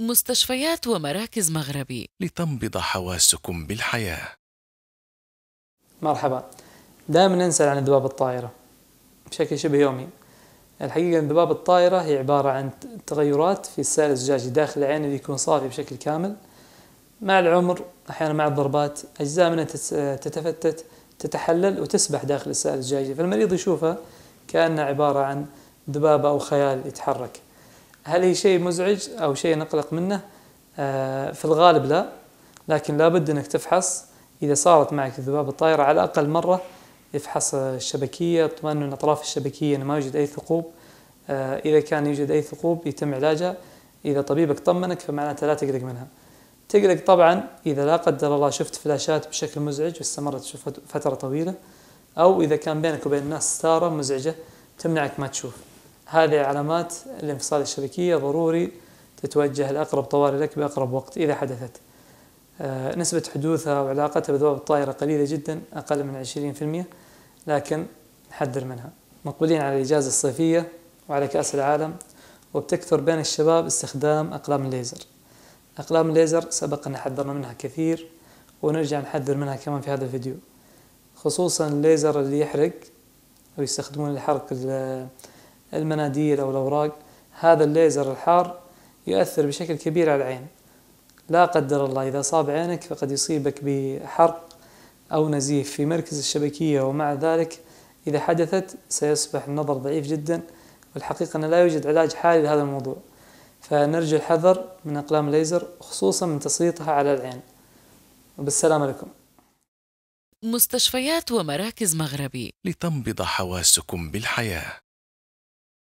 مستشفيات ومراكز مغربي لتنبض حواسكم بالحياة مرحبا دائما ننسى عن انذباب الطائرة بشكل شبه يومي الحقيقة انذباب الطائرة هي عبارة عن تغيرات في السائل الزجاجي داخل العين اللي يكون صافي بشكل كامل مع العمر أحيانا مع الضربات أجزاء منها تتفتت تتحلل وتسبح داخل السائل الزجاجي فالمريض يشوفها كأنها عبارة عن ذبابة أو خيال يتحرك هل هي شيء مزعج أو شيء نقلق منه آه، في الغالب لا لكن لابد أنك تفحص إذا صارت معك الذباب الطايره على الأقل مرة افحص الشبكية اطمئن أن أطراف الشبكية أنه ما يوجد أي ثقوب آه، إذا كان يوجد أي ثقوب يتم علاجها إذا طبيبك طمنك فمعناته لا تقلق منها تقلق طبعا إذا لا قدر الله شفت فلاشات بشكل مزعج واستمرت فترة طويلة أو إذا كان بينك وبين الناس ستارة مزعجة تمنعك ما تشوف هذه علامات الانفصال الشبكية ضروري تتوجه لأقرب طوارئ لك بأقرب وقت إذا حدثت آه، نسبة حدوثها وعلاقتها بذباب الطائرة قليلة جدا أقل من 20% لكن نحذر منها مقبلين على الإجازة الصيفية وعلى كأس العالم وبتكثر بين الشباب استخدام أقلام الليزر أقلام الليزر سبق أن حذرنا منها كثير ونرجع نحذر منها كمان في هذا الفيديو خصوصا الليزر اللي يحرق ويستخدمون لحرق المناديل أو الأوراق هذا الليزر الحار يؤثر بشكل كبير على العين لا قدر الله إذا صاب عينك فقد يصيبك بحرق أو نزيف في مركز الشبكية ومع ذلك إذا حدثت سيصبح النظر ضعيف جدا والحقيقة أن لا يوجد علاج حالي لهذا الموضوع فنرجو الحذر من أقلام الليزر خصوصا من تسليطها على العين وبالسلامة لكم مستشفيات ومراكز مغربي لتنبض حواسكم بالحياه